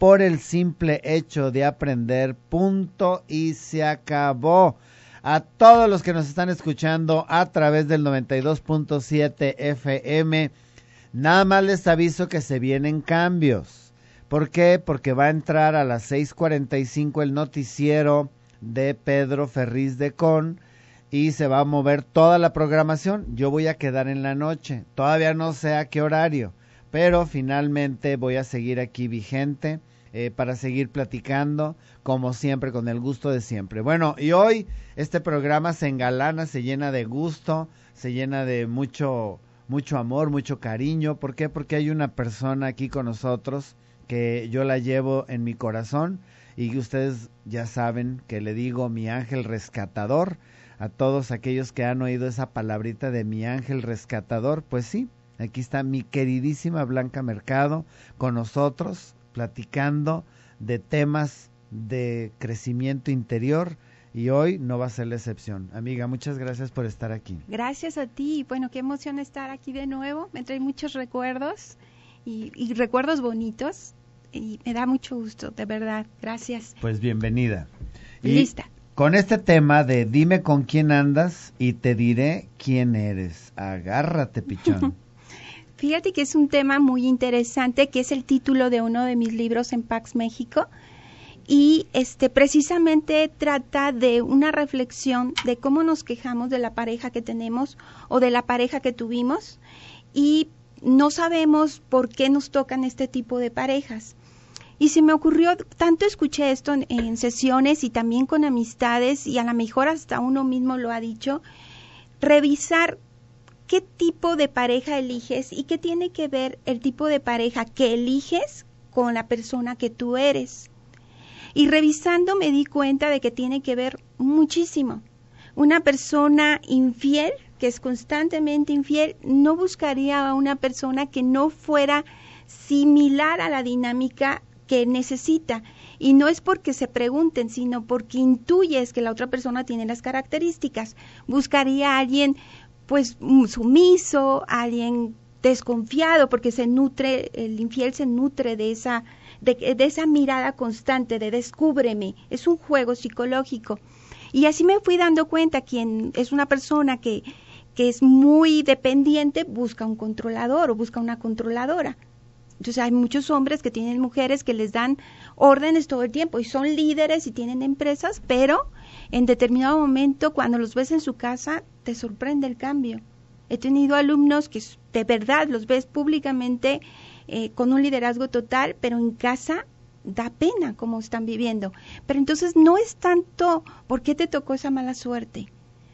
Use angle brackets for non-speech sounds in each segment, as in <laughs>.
por el simple hecho de aprender. Punto y se acabó. A todos los que nos están escuchando a través del 92.7 FM, nada más les aviso que se vienen cambios. ¿Por qué? Porque va a entrar a las 6:45 el noticiero de Pedro Ferriz de Con y se va a mover toda la programación. Yo voy a quedar en la noche. Todavía no sé a qué horario pero finalmente voy a seguir aquí vigente eh, para seguir platicando, como siempre, con el gusto de siempre. Bueno, y hoy este programa se engalana, se llena de gusto, se llena de mucho, mucho amor, mucho cariño. ¿Por qué? Porque hay una persona aquí con nosotros que yo la llevo en mi corazón y ustedes ya saben que le digo mi ángel rescatador. A todos aquellos que han oído esa palabrita de mi ángel rescatador, pues sí, Aquí está mi queridísima Blanca Mercado con nosotros platicando de temas de crecimiento interior y hoy no va a ser la excepción. Amiga, muchas gracias por estar aquí. Gracias a ti. Bueno, qué emoción estar aquí de nuevo. Me trae muchos recuerdos y, y recuerdos bonitos y me da mucho gusto, de verdad. Gracias. Pues bienvenida. Y Lista. Con este tema de dime con quién andas y te diré quién eres. Agárrate, pichón. <laughs> Fíjate que es un tema muy interesante, que es el título de uno de mis libros en Pax México. Y este precisamente trata de una reflexión de cómo nos quejamos de la pareja que tenemos o de la pareja que tuvimos y no sabemos por qué nos tocan este tipo de parejas. Y se me ocurrió, tanto escuché esto en, sesiones y también con amistades y a lo mejor hasta uno mismo lo ha dicho, revisar qué tipo de pareja eliges y qué tiene que ver el tipo de pareja que eliges con la persona que tú eres. Y revisando me di cuenta de que tiene que ver muchísimo. Una persona infiel, que es constantemente infiel, no buscaría a una persona que no fuera similar a la dinámica que necesita. Y no es porque se pregunten, sino porque intuyes que la otra persona tiene las características. Buscaría a alguien pues mm, sumiso, alguien desconfiado, porque se nutre, el infiel se nutre de esa, de, de esa mirada constante de descúbreme, es un juego psicológico. Y así me fui dando cuenta, quien es una persona que, que es muy dependiente, busca un controlador o busca una controladora. Entonces hay muchos hombres que tienen mujeres que les dan órdenes todo el tiempo y son líderes y tienen empresas, pero en determinado momento cuando los ves en su casa te sorprende el cambio. He tenido alumnos que de verdad los ves públicamente eh, con un liderazgo total, pero en casa da pena cómo están viviendo. Pero entonces no es tanto por qué te tocó esa mala suerte,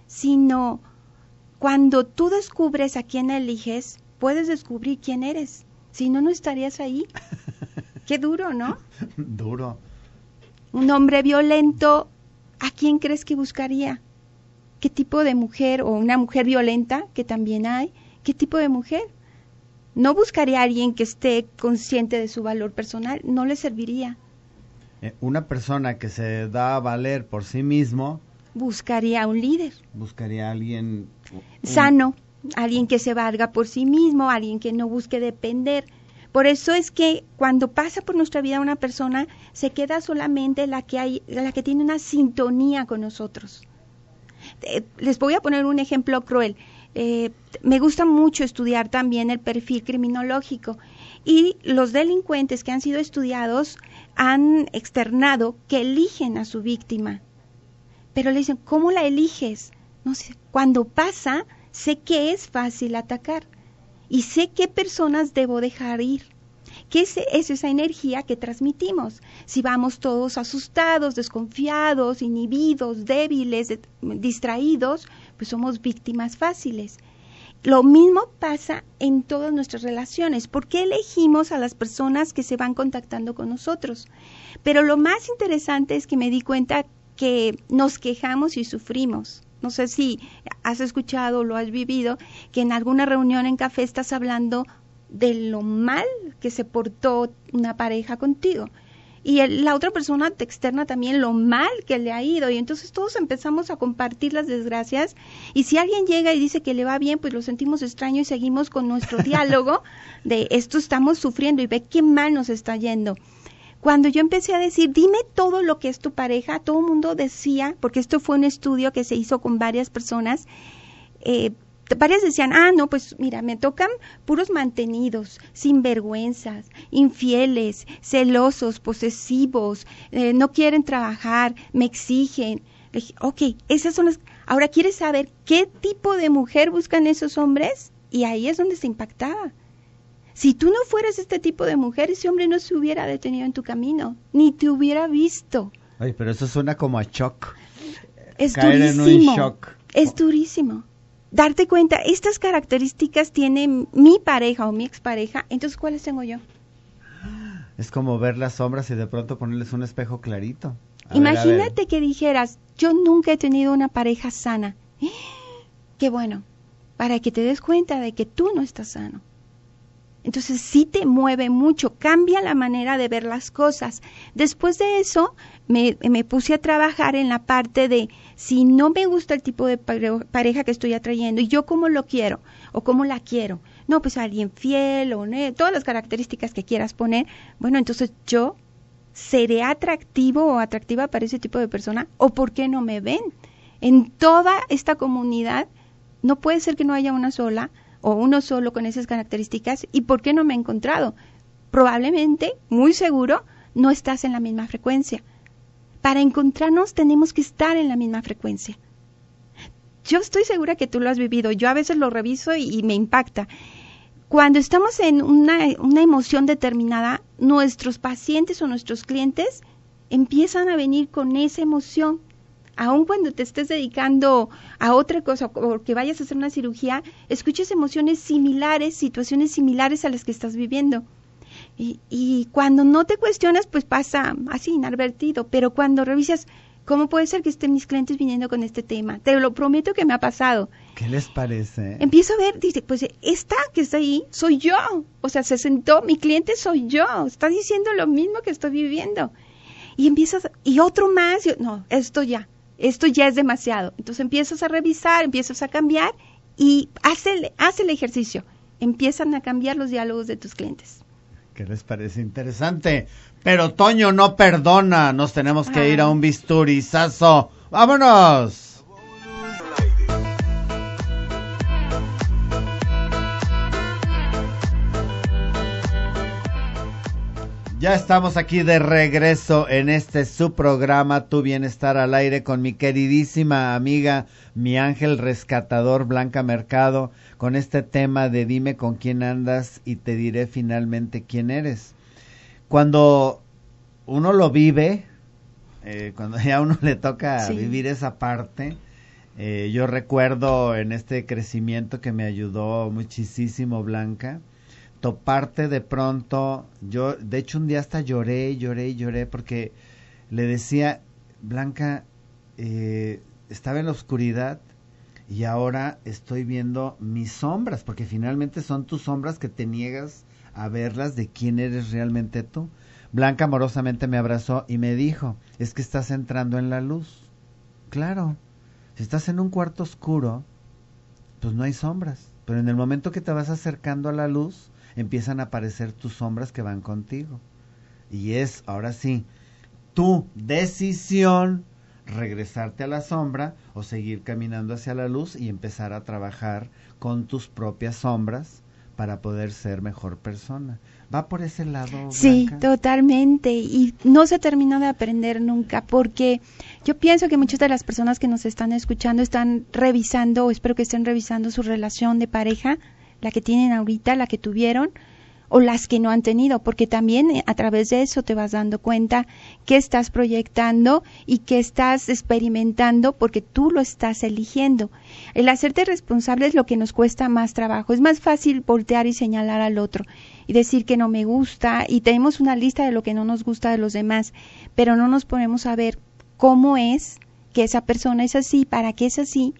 sino cuando tú descubres a quién eliges, puedes descubrir quién eres. Si no, no estarías ahí. <laughs> Qué duro, ¿no? duro. Un hombre violento ¿a quién crees que buscaría? ¿Qué tipo de mujer o una mujer violenta, que también hay? ¿Qué tipo de mujer? No buscaría a alguien que esté consciente de su valor personal, no le serviría. Eh, una persona que se da a valer por sí mismo. Buscaría a un líder. Buscaría a alguien. Sano, alguien que se valga por sí mismo, alguien que no busque depender por eso es que cuando pasa por nuestra vida una persona, se queda solamente la que, hay, la que tiene una sintonía con nosotros. Eh, les voy a poner un ejemplo cruel. Eh, me gusta mucho estudiar también el perfil criminológico y los delincuentes que han sido estudiados han externado que eligen a su víctima. Pero le dicen, ¿cómo la eliges? No sé, cuando pasa, sé que es fácil atacar y sé qué personas debo dejar ir. ¿Qué es, esa energía que transmitimos? Si vamos todos asustados, desconfiados, inhibidos, débiles, distraídos, pues somos víctimas fáciles. Lo mismo pasa en todas nuestras relaciones. ¿Por qué elegimos a las personas que se van contactando con nosotros? Pero lo más interesante es que me di cuenta que nos quejamos y sufrimos. No sé si has escuchado o lo has vivido, que en alguna reunión en café estás hablando de lo mal que se portó una pareja contigo. Y el, la otra persona te externa también lo mal que le ha ido. Y entonces todos empezamos a compartir las desgracias. Y si alguien llega y dice que le va bien, pues lo sentimos extraño y seguimos con nuestro diálogo <laughs> de esto estamos sufriendo y ve qué mal nos está yendo cuando yo empecé a decir, dime todo lo que es tu pareja, todo el mundo decía, porque esto fue un estudio que se hizo con varias personas, eh, varias decían, ah, no, pues mira, me tocan puros mantenidos, sinvergüenzas, infieles, celosos, posesivos, eh, no quieren trabajar, me exigen. ok, esas son las... Ahora, ¿quieres saber qué tipo de mujer buscan esos hombres? Y ahí es donde se impactaba. Si tú no fueras este tipo de mujer, ese hombre no se hubiera detenido en tu camino, ni te hubiera visto. Ay, pero eso suena como a shock. Es durísimo. Es durísimo. Darte cuenta, estas características tiene mi pareja o mi expareja, entonces ¿cuáles tengo yo? Es como ver las sombras y de pronto ponerles un espejo clarito. Imagínate que dijeras, yo nunca he tenido una pareja sana. <gasps> Qué bueno, para que te des cuenta de que tú no estás sano. Entonces sí te mueve mucho, cambia la manera de ver las cosas. Después de eso me, puse a trabajar en la parte de si no me gusta el tipo de pareja que estoy atrayendo y yo cómo lo quiero o cómo la quiero. No, pues alguien fiel o ¿no? todas las características que quieras poner. Bueno, entonces yo seré atractivo o atractiva para ese tipo de persona o por qué no me ven. En toda esta comunidad no puede ser que no haya una sola o uno solo con esas características y por qué no me he encontrado. Probablemente, muy seguro, no estás en la misma frecuencia. Para encontrarnos tenemos que estar en la misma frecuencia. Yo estoy segura que tú lo has vivido, yo a veces lo reviso y, me impacta. Cuando estamos en una, una emoción determinada, nuestros pacientes o nuestros clientes empiezan a venir con esa emoción aun cuando te estés dedicando a otra cosa o que vayas a hacer una cirugía, escuchas emociones similares, situaciones similares a las que estás viviendo. Y, cuando no te cuestionas, pues pasa así, inadvertido, pero cuando revisas, ¿cómo puede ser que estén mis clientes viniendo con este tema? Te lo prometo que me ha pasado. ¿Qué les parece? Empiezo a ver, dice, pues esta que está ahí soy yo. O sea, se sentó, mi cliente soy yo. Está diciendo lo mismo que estoy viviendo. Y empiezas, y otro más, no, esto ya esto ya es demasiado. Entonces empiezas a revisar, empiezas a cambiar y haz el, ejercicio. Empiezan a cambiar los diálogos de tus clientes. ¿Qué les parece interesante? Pero Toño no perdona, nos tenemos que ir a un bisturizazo. ¡Vámonos! Ya estamos aquí de regreso en este su programa Tu Bienestar al Aire con mi queridísima amiga, mi ángel rescatador Blanca Mercado, con este tema de dime con quién andas y te diré finalmente quién eres. Cuando uno lo vive, eh, cuando <laughs> ya uno le toca vivir esa parte, eh, yo recuerdo en este crecimiento que me ayudó muchísimo Blanca, parte de pronto, yo de hecho un día hasta lloré, lloré, lloré porque le decía, Blanca, eh, estaba en la oscuridad y ahora estoy viendo mis sombras, porque finalmente son tus sombras que te niegas a verlas de quién eres realmente tú. Blanca amorosamente me abrazó y me dijo, es que estás entrando en la luz. Claro, si estás en un cuarto oscuro, pues no hay sombras, pero en el momento que te vas acercando a la luz, empiezan a aparecer tus sombras que van contigo. Y es, ahora sí, tu decisión regresarte a la sombra o seguir caminando hacia la luz y empezar a trabajar con tus propias sombras para poder ser mejor persona. ¿Va por ese lado? Sí, totalmente. Y no se termina de aprender nunca porque yo pienso que muchas de las personas que nos están escuchando están revisando, o espero que estén revisando su relación de pareja la que tienen ahorita, la que tuvieron o las que no han tenido, porque también eh, a través de eso te vas dando cuenta qué estás proyectando y qué estás experimentando porque tú lo estás eligiendo. El hacerte responsable es lo que nos cuesta más trabajo. Es más fácil voltear y señalar al otro y decir que no me gusta y tenemos una lista de lo que no nos gusta de los demás, pero no nos ponemos a ver cómo es que esa persona es así, para qué es así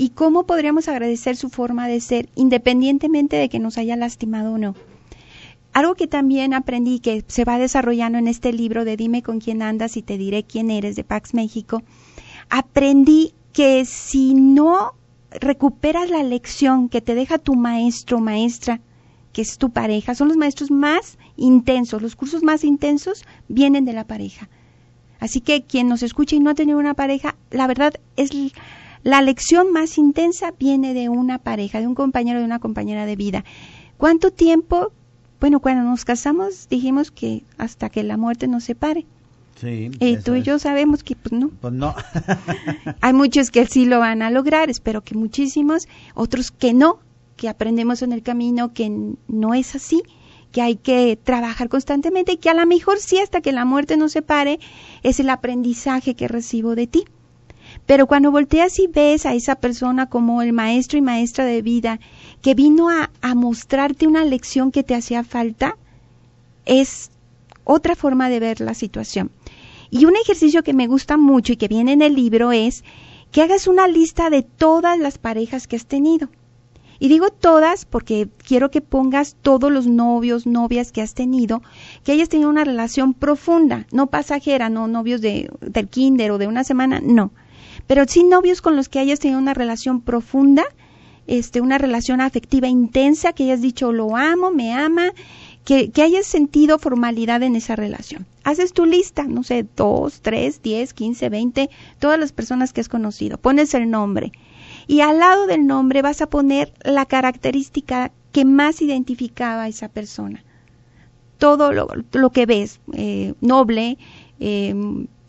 y cómo podríamos agradecer su forma de ser, independientemente de que nos haya lastimado o no. Algo que también aprendí que se va desarrollando en este libro de Dime con quién andas y te diré quién eres de Pax México, aprendí que si no recuperas la lección que te deja tu maestro o maestra, que es tu pareja, son los maestros más intensos, los cursos más intensos vienen de la pareja. Así que quien nos escucha y no ha tenido una pareja, la verdad es la lección más intensa viene de una pareja, de un compañero, de una compañera de vida. ¿Cuánto tiempo? Bueno, cuando nos casamos dijimos que hasta que la muerte nos separe. Sí, y eh, tú y yo sabemos que pues no. Pues no. <laughs> Hay muchos que sí lo van a lograr, espero que muchísimos, otros que no, que aprendemos en el camino que no es así, que hay que trabajar constantemente que a lo mejor sí hasta que la muerte nos separe es el aprendizaje que recibo de ti. Pero cuando volteas y ves a esa persona como el maestro y maestra de vida que vino a, mostrarte una lección que te hacía falta, es otra forma de ver la situación. Y un ejercicio que me gusta mucho y que viene en el libro es que hagas una lista de todas las parejas que has tenido. Y digo todas porque quiero que pongas todos los novios, novias que has tenido, que hayas tenido una relación profunda, no pasajera, no novios de, del kinder o de una semana, no pero sí novios con los que hayas tenido una relación profunda, este, una relación afectiva intensa, que hayas dicho lo amo, me ama, que, hayas sentido formalidad en esa relación. Haces tu lista, no sé, dos, tres, diez, quince, veinte, todas las personas que has conocido. Pones el nombre. Y al lado del nombre vas a poner la característica que más identificaba a esa persona. Todo lo, lo que ves, eh, noble, eh,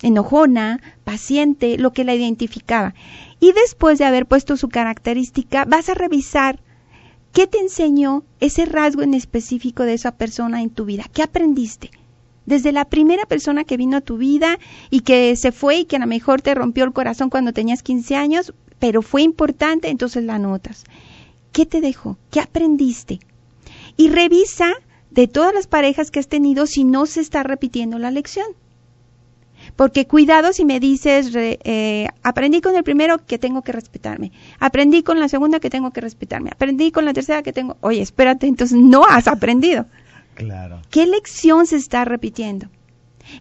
enojona, paciente, lo que la identificaba. Y después de haber puesto su característica, vas a revisar qué te enseñó ese rasgo en específico de esa persona en tu vida, qué aprendiste. Desde la primera persona que vino a tu vida y que se fue y que a lo mejor te rompió el corazón cuando tenías 15 años, pero fue importante, entonces la notas. ¿Qué te dejó? ¿Qué aprendiste? Y revisa de todas las parejas que has tenido si no se está repitiendo la lección. Porque cuidado si me dices, eh, aprendí con el primero que tengo que respetarme, aprendí con la segunda que tengo que respetarme, aprendí con la tercera que tengo, oye, espérate, entonces no has aprendido. <laughs> Claro. ¿Qué lección se está repitiendo?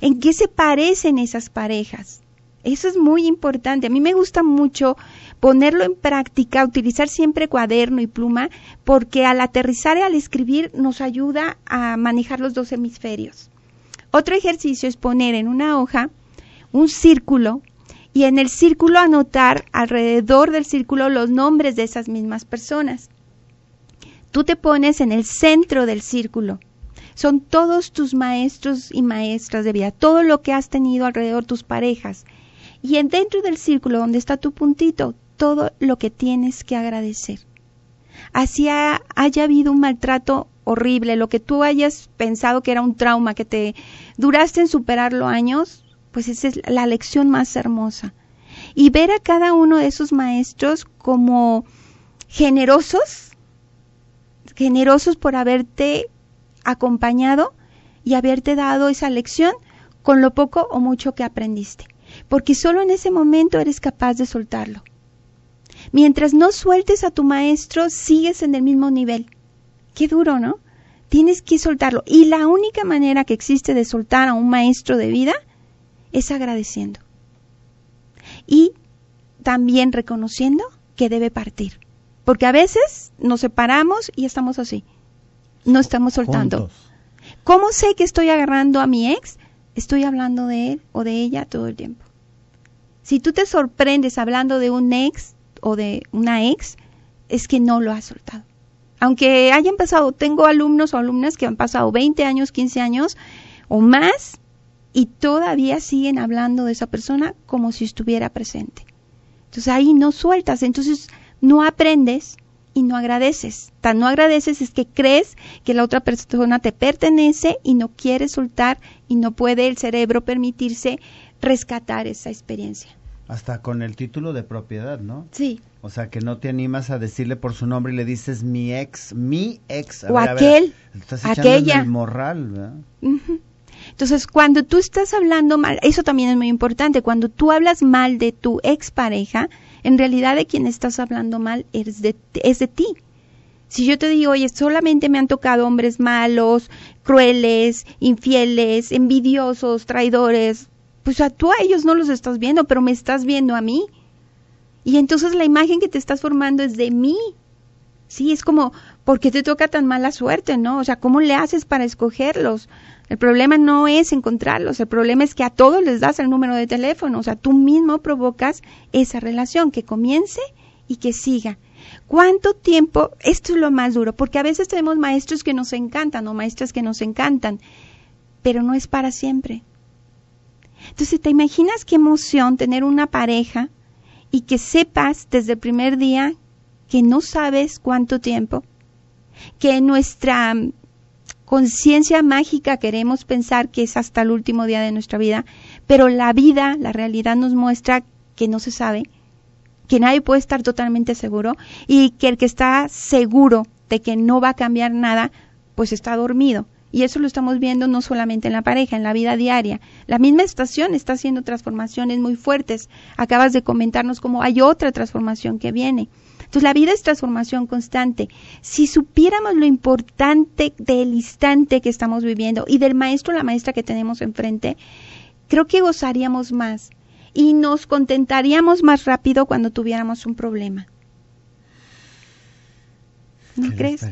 ¿En qué se parecen esas parejas? Eso es muy importante. A mí me gusta mucho ponerlo en práctica, utilizar siempre cuaderno y pluma, porque al aterrizar y al escribir nos ayuda a manejar los dos hemisferios. Otro ejercicio es poner en una hoja un círculo y en el círculo anotar alrededor del círculo los nombres de esas mismas personas. Tú te pones en el centro del círculo. Son todos tus maestros y maestras de vida, todo lo que has tenido alrededor tus parejas. Y en dentro del círculo donde está tu puntito, todo lo que tienes que agradecer. Así haya habido un maltrato horrible, lo que tú hayas pensado que era un trauma, que te duraste en superarlo años, pues esa es la lección más hermosa. Y ver a cada uno de esos maestros como generosos, generosos por haberte acompañado y haberte dado esa lección con lo poco o mucho que aprendiste. Porque solo en ese momento eres capaz de soltarlo. Mientras no sueltes a tu maestro, sigues en el mismo nivel. Qué duro, ¿no? Tienes que soltarlo. Y la única manera que existe de soltar a un maestro de vida es agradeciendo. Y también reconociendo que debe partir. Porque a veces nos separamos y estamos así. No estamos soltando. ¿Cómo sé que estoy agarrando a mi ex? Estoy hablando de él o de ella todo el tiempo. Si tú te sorprendes hablando de un ex o de una ex, es que no lo has soltado. Aunque hayan pasado, tengo alumnos o alumnas que han pasado 20 años, 15 años o más y todavía siguen hablando de esa persona como si estuviera presente. Entonces ahí no sueltas, entonces no aprendes y no agradeces. Tan no agradeces es que crees que la otra persona te pertenece y no quieres soltar y no puede el cerebro permitirse rescatar esa experiencia. Hasta con el título de propiedad, ¿no? Sí. O sea, que no te animas a decirle por su nombre y le dices mi ex, mi ex. o aquel, estás aquella. Entonces, cuando tú estás hablando mal, eso también es muy importante, cuando tú hablas mal de tu expareja, en realidad de quien estás hablando mal es de, es de ti. Si yo te digo, oye, solamente me han tocado hombres malos, crueles, infieles, envidiosos, traidores, pues a tú a ellos no los estás viendo, pero me estás viendo a mí. Y entonces la imagen que te estás formando es de mí. Sí, es como, ¿por qué te toca tan mala suerte, no? O sea, ¿cómo le haces para escogerlos? El problema no es encontrarlos, el problema es que a todos les das el número de teléfono, o sea, tú mismo provocas esa relación que comience y que siga. ¿Cuánto tiempo? Esto es lo más duro, porque a veces tenemos maestros que nos encantan o maestras que nos encantan, pero no es para siempre. Entonces, ¿te imaginas qué emoción tener una pareja y que sepas desde el primer día que no sabes cuánto tiempo? Que nuestra conciencia mágica queremos pensar que es hasta el último día de nuestra vida, pero la vida, la realidad nos muestra que no se sabe, que nadie puede estar totalmente seguro y que el que está seguro de que no va a cambiar nada, pues está dormido. Y eso lo estamos viendo no solamente en la pareja, en la vida diaria. La misma estación está haciendo transformaciones muy fuertes. Acabas de comentarnos cómo hay otra transformación que viene. Entonces la vida es transformación constante. Si supiéramos lo importante del instante que estamos viviendo y del maestro o la maestra que tenemos enfrente, creo que gozaríamos más y nos contentaríamos más rápido cuando tuviéramos un problema. ¿No crees?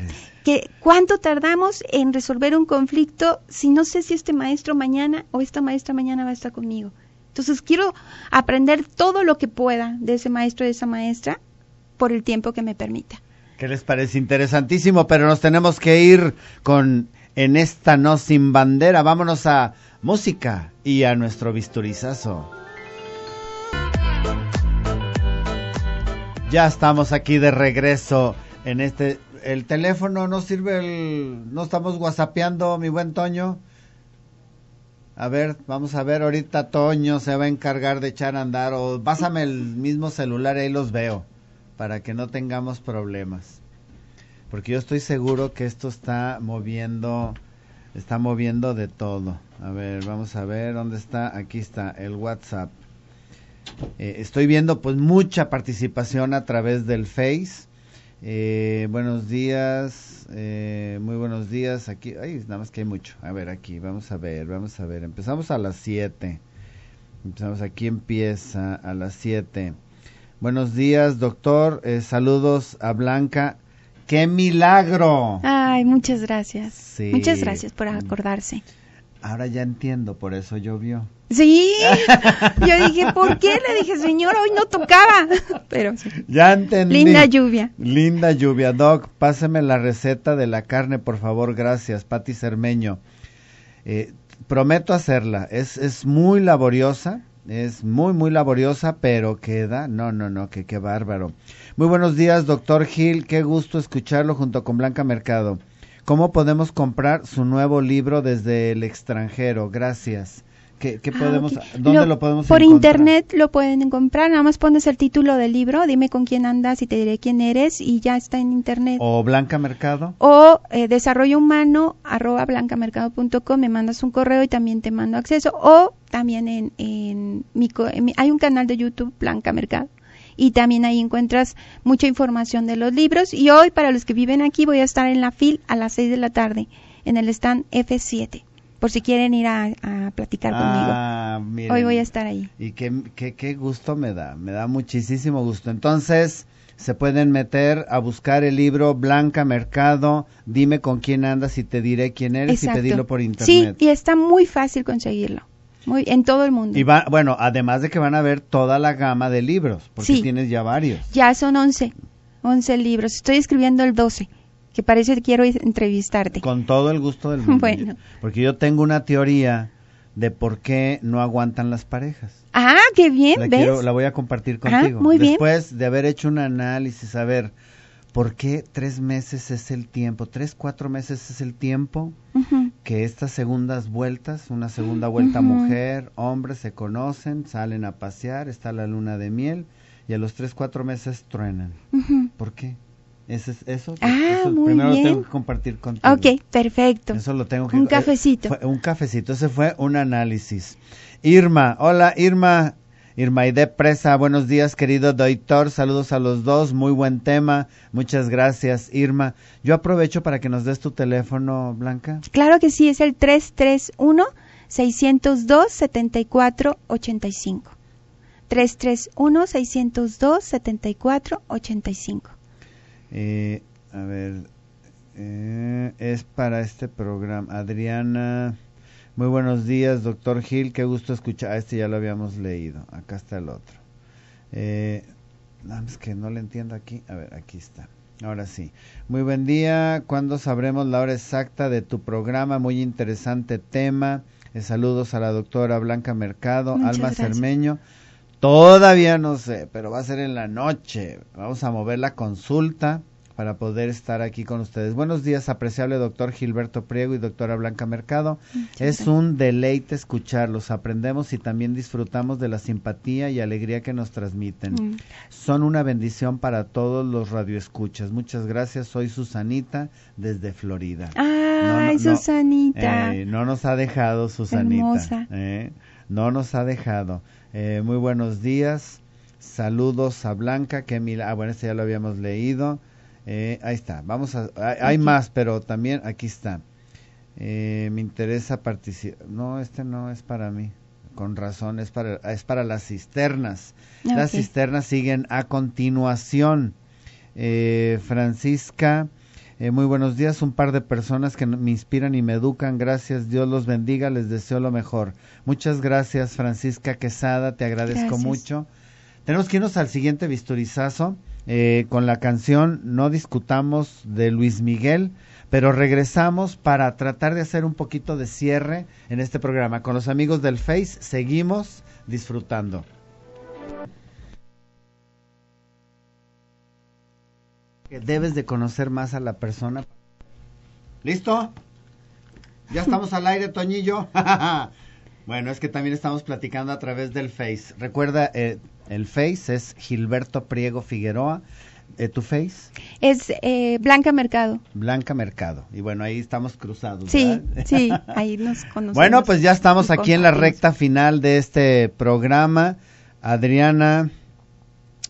Que cuánto tardamos en resolver un conflicto si no sé si este maestro mañana o esta maestra mañana va a estar conmigo. Entonces quiero aprender todo lo que pueda de ese maestro y de esa maestra por el tiempo que me permita. ¿Qué les parece? Interesantísimo, pero nos tenemos que ir con En esta no sin bandera. Vámonos a música y a nuestro bisturizazo. Ya estamos aquí de regreso en este el teléfono no sirve el no estamos guasapeando, mi buen Toño. A ver, vamos a ver ahorita Toño se va a encargar de echar a andar o pásame el mismo celular ahí los veo para que no tengamos problemas. Porque yo estoy seguro que esto está moviendo, está moviendo de todo. A ver, vamos a ver dónde está. Aquí está el WhatsApp. Eh, estoy viendo pues mucha participación a través del Face. Eh, buenos días, eh, muy buenos días. Aquí, ay, nada más que hay mucho. A ver, aquí, vamos a ver, vamos a ver. Empezamos a las 7. Empezamos aquí, empieza a las 7. Buenos días, doctor. Eh, saludos a Blanca. ¡Qué milagro! Ay, muchas gracias. Muchas gracias por acordarse. Ahora ya entiendo, por eso llovió. Sí, <laughs> yo dije, ¿por qué? Le dije, señor, hoy no tocaba. <laughs> Pero Ya entendí. Linda lluvia. Linda lluvia. Doc, páseme la receta de la carne, por favor, gracias. Pati Cermeño. Eh, prometo hacerla. Es, es muy laboriosa, es muy, muy laboriosa, pero queda, no, no, no, que qué bárbaro. Muy buenos días, doctor Gil, qué gusto escucharlo junto con Blanca Mercado. ¿Cómo podemos comprar su nuevo libro desde el extranjero? Gracias. Ah, podemos, ¿Dónde lo, podemos Por internet lo pueden comprar, nada más pones el título del libro, dime con quién andas y te diré quién eres y ya está en internet. O Blanca Mercado. O eh, desarrollo humano arroba blancamercado.com, me mandas un correo y también te mando acceso. O también en, mi, hay un canal de YouTube Blanca Mercado y también ahí encuentras mucha información de los libros. Y hoy para los que viven aquí voy a estar en la FIL a las 6 de la tarde en el stand F7 por si quieren ir a, platicar conmigo. Ah, Hoy voy a estar ahí. Y qué, gusto me da, me da muchísimo gusto. Entonces, se pueden meter a buscar el libro Blanca Mercado, dime con quién andas y te diré quién eres y pedirlo por internet. Sí, y está muy fácil conseguirlo. Muy, en todo el mundo. Y va, bueno, además de que van a ver toda la gama de libros, porque tienes ya varios. Ya son 11, 11 libros. Estoy escribiendo el 12 parece que quiero entrevistarte. Con todo el gusto del <laughs> mundo. Bueno. Porque yo tengo una teoría de por qué no aguantan las parejas. Ah, qué bien, la la voy a compartir ah, contigo. muy bien. Después de haber hecho un análisis, a ver, ¿por qué tres meses es el tiempo? Tres, cuatro meses es el tiempo que estas segundas vueltas, una segunda vuelta mujer, hombre, se conocen, salen a pasear, está la luna de miel y a los tres, cuatro meses truenan. ¿Por qué? Eso es eso. Ah, primero lo tengo que compartir contigo. Ok, perfecto. Eso lo tengo que Un eh, cafecito. un cafecito, ese fue un análisis. Irma, hola Irma. Irma de Presa, buenos días querido doctor, saludos a los dos, muy buen tema, muchas gracias Irma. Yo aprovecho para que nos des tu teléfono, Blanca. Claro que sí, es el 331 602 7485. 331 602 7485. Eh, a ver, eh, es para este programa. Adriana, muy buenos días, doctor Gil, qué gusto escuchar. este ya lo habíamos leído. Acá está el otro. Eh, que no le entiendo aquí. A ver, aquí está. Ahora sí. Muy buen día. ¿Cuándo sabremos la hora exacta de tu programa? Muy interesante tema. Eh, saludos a la doctora Blanca Mercado, Alma Cermeño. Todavía no sé, pero va a ser en la noche. Vamos a mover la consulta para poder estar aquí con ustedes. Buenos días, apreciable doctor Gilberto Priego y doctora Blanca Mercado. es un deleite escucharlos. Aprendemos y también disfrutamos de la simpatía y alegría que nos transmiten. Son una bendición para todos los radioescuchas. Muchas gracias. Soy Susanita desde Florida. Ay, Susanita. Eh, no, nos ha dejado Susanita. Hermosa. ¿eh? no nos ha dejado. Eh, muy buenos días. Saludos a Blanca, que mil... Ah, bueno, este ya lo habíamos leído. Eh, ahí está. Vamos a... Hay, más, pero también aquí está. Eh, me interesa participar. No, este no es para mí. Con razón, es para, es para las cisternas. Las cisternas siguen a continuación. Francisca eh, muy buenos días, un par de personas que me inspiran y me educan. Gracias, Dios los bendiga, les deseo lo mejor. Muchas gracias, Francisca Quesada, te agradezco mucho. Tenemos que irnos al siguiente bisturizazo eh, con la canción No discutamos de Luis Miguel, pero regresamos para tratar de hacer un poquito de cierre en este programa. Con los amigos del Face seguimos disfrutando. debes de conocer más a la persona. ¿Listo? Ya estamos al aire, Toñillo. <laughs> bueno, es que también estamos platicando a través del Face. Recuerda, eh, el Face es Gilberto Priego Figueroa. Eh, ¿Tu face? Es eh, Blanca Mercado. Blanca Mercado. Y bueno, ahí estamos cruzados. Sí, sí, <laughs> ahí nos conocemos. Bueno, pues ya estamos aquí en la recta final de este programa. Adriana,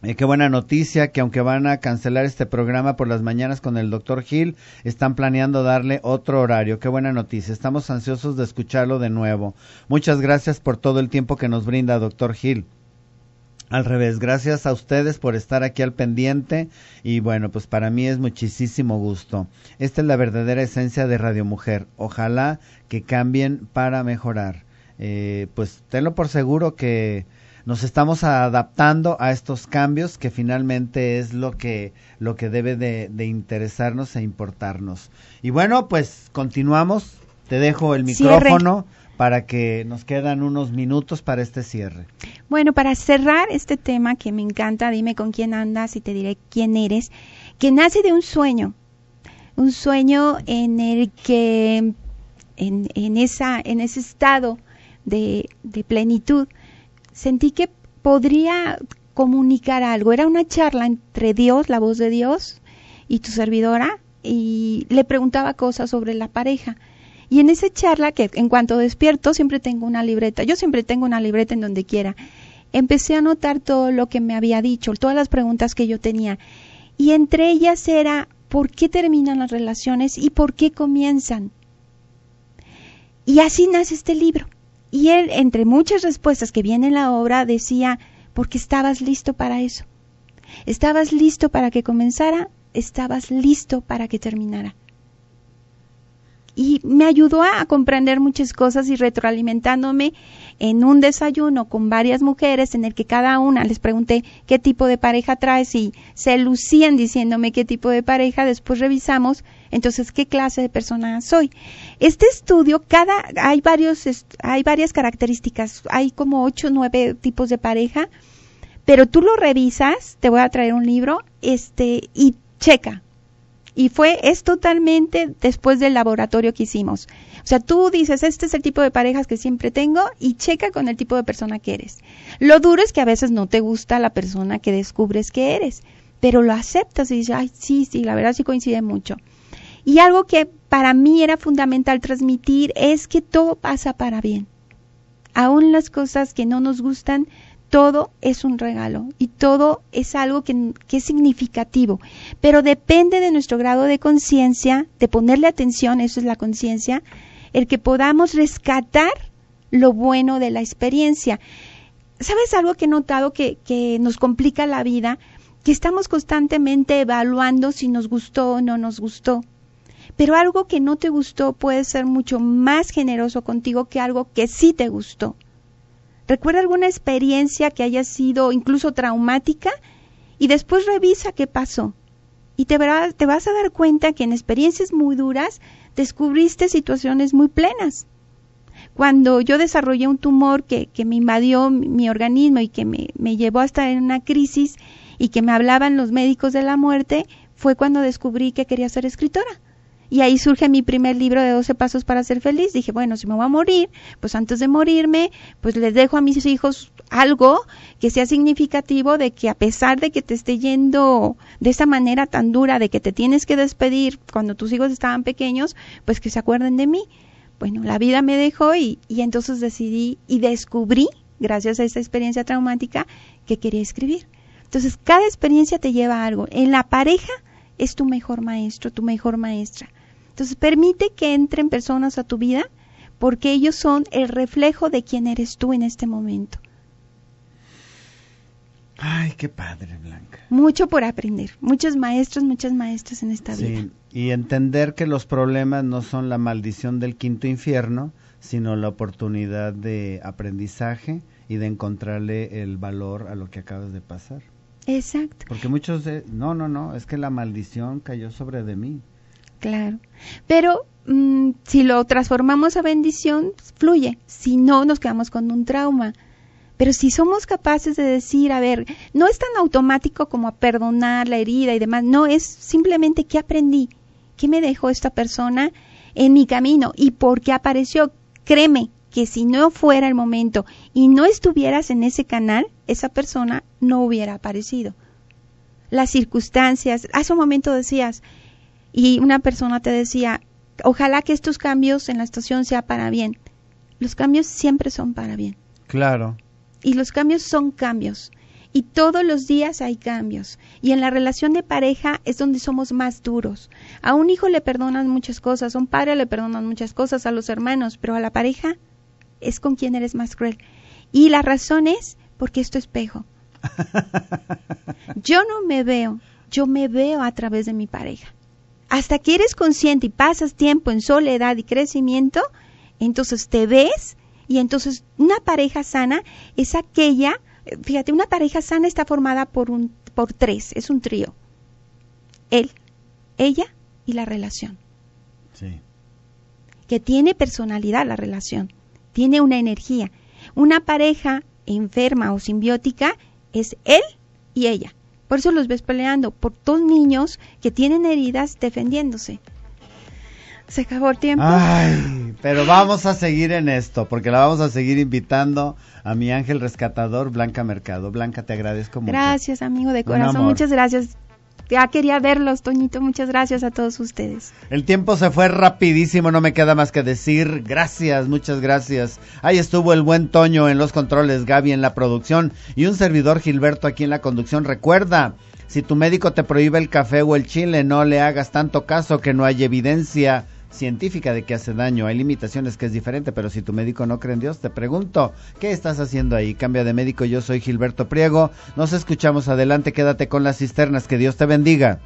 eh, qué buena noticia que aunque van a cancelar este programa por las mañanas con el doctor Gil, están planeando darle otro horario. Qué buena noticia. Estamos ansiosos de escucharlo de nuevo. Muchas gracias por todo el tiempo que nos brinda, doctor Gil. Al revés, gracias a ustedes por estar aquí al pendiente y bueno, pues para mí es muchísimo gusto. Esta es la verdadera esencia de Radio Mujer. Ojalá que cambien para mejorar. Eh, pues tenlo por seguro que nos estamos adaptando a estos cambios que finalmente es lo que, lo que debe de, interesarnos e importarnos. Y bueno, pues continuamos. Te dejo el micrófono. para que nos quedan unos minutos para este cierre. Bueno, para cerrar este tema que me encanta, dime con quién andas y te diré quién eres, que nace de un sueño, un sueño en el que, en, en, esa, en ese estado de, de plenitud, sentí que podría comunicar algo. Era una charla entre Dios, la voz de Dios, y tu servidora, y le preguntaba cosas sobre la pareja. Y en esa charla, que en cuanto despierto, siempre tengo una libreta. Yo siempre tengo una libreta en donde quiera. Empecé a anotar todo lo que me había dicho, todas las preguntas que yo tenía. Y entre ellas era, ¿por qué terminan las relaciones y por qué comienzan? Y así nace este libro. Y él, entre muchas respuestas que viene en la obra, decía, porque estabas listo para eso. Estabas listo para que comenzara, estabas listo para que terminara. Y me ayudó a comprender muchas cosas y retroalimentándome en un desayuno con varias mujeres en el que cada una les pregunté qué tipo de pareja traes y se lucían diciéndome qué tipo de pareja. Después revisamos entonces, ¿qué clase de persona soy? Este estudio, cada, hay varios, hay varias características, hay como ocho o nueve tipos de pareja, pero tú lo revisas, te voy a traer un libro, este, y checa. Y fue, es totalmente después del laboratorio que hicimos. O sea, tú dices, este es el tipo de parejas que siempre tengo y checa con el tipo de persona que eres. Lo duro es que a veces no te gusta la persona que descubres que eres, pero lo aceptas y dices, ay, sí, sí, la verdad sí coincide mucho. Y algo que para mí era fundamental transmitir es que todo pasa para bien. Aún las cosas que no nos gustan, todo es un regalo y todo es algo que, es significativo, pero depende de nuestro grado de conciencia, de ponerle atención, eso es la conciencia, el que podamos rescatar lo bueno de la experiencia. ¿Sabes algo que he notado que nos complica la vida? Que estamos constantemente evaluando si nos gustó o no nos gustó. Pero algo que no te gustó puede ser mucho más generoso contigo que algo que sí te gustó. Recuerda alguna experiencia que haya sido incluso traumática y después revisa qué pasó. Y te, te vas a dar cuenta que en experiencias muy duras descubriste situaciones muy plenas. Cuando yo desarrollé un tumor que, me invadió mi, organismo y que me, me llevó hasta en una crisis y que me hablaban los médicos de la muerte, fue cuando descubrí que quería ser escritora y ahí surge mi primer libro de 12 pasos para ser feliz. Dije, bueno, si me voy a morir, pues antes de morirme, pues les dejo a mis hijos algo que sea significativo de que a pesar de que te esté yendo de esa manera tan dura, de que te tienes que despedir cuando tus hijos estaban pequeños, pues que se acuerden de mí. Bueno, la vida me dejó y, y entonces decidí y descubrí, gracias a esta experiencia traumática, que quería escribir. Entonces, cada experiencia te lleva a algo. En la pareja es tu mejor maestro, tu mejor maestra entonces, permite que entren personas a tu vida porque ellos son el reflejo de quién eres tú en este momento. Ay, qué padre, Blanca. Mucho por aprender, muchos maestros, muchas maestras en esta sí, vida. Y entender que los problemas no son la maldición del quinto infierno, sino la oportunidad de aprendizaje y de encontrarle el valor a lo que acabas de pasar. Exacto. Porque muchos de, no, no, no, es que la maldición cayó sobre de mí. Claro. Pero mm, si lo transformamos a bendición, pues, fluye. Si no, nos quedamos con un trauma. Pero si somos capaces de decir, a ver, no es tan automático como a perdonar la herida y demás, no, es simplemente qué aprendí, qué me dejó esta persona en mi camino y por qué apareció. Créeme que si no fuera el momento y no estuvieras en ese canal, esa persona no hubiera aparecido. Las circunstancias, hace un momento decías, y una persona te decía, ojalá que estos cambios en la estación sea para bien. Los cambios siempre son para bien. Claro. Y los cambios son cambios. Y todos los días hay cambios. Y en la relación de pareja es donde somos más duros. A un hijo le perdonan muchas cosas, a un padre le perdonan muchas cosas, a los hermanos, pero a la pareja es con quien eres más cruel. Y la razón es porque es espejo. <laughs> yo no me veo, yo me veo a través de mi pareja hasta que eres consciente y pasas tiempo en soledad y crecimiento, entonces te ves y entonces una pareja sana es aquella, eh, fíjate, una pareja sana está formada por, un, por tres, es un trío. Él, ella y la relación. Sí. Que tiene personalidad la relación, tiene una energía. Una pareja enferma o simbiótica es él y ella. Por eso los ves peleando, por dos niños que tienen heridas defendiéndose. Se acabó el tiempo. Ay, pero vamos a seguir en esto, porque la vamos a seguir invitando a mi ángel rescatador, Blanca Mercado. Blanca, te agradezco mucho. Gracias, amigo de corazón. Muchas gracias. Ya quería verlos, Toñito. Muchas gracias a todos ustedes. El tiempo se fue rapidísimo, no me queda más que decir gracias, muchas gracias. Ahí estuvo el buen Toño en los controles, Gaby en la producción y un servidor Gilberto aquí en la conducción. Recuerda, si tu médico te prohíbe el café o el chile, no le hagas tanto caso que no hay evidencia científica de que hace daño, hay limitaciones que es diferente, pero si tu médico no cree en Dios, te pregunto, ¿qué estás haciendo ahí? Cambia de médico, yo soy Gilberto Priego, nos escuchamos adelante, quédate con las cisternas, que Dios te bendiga.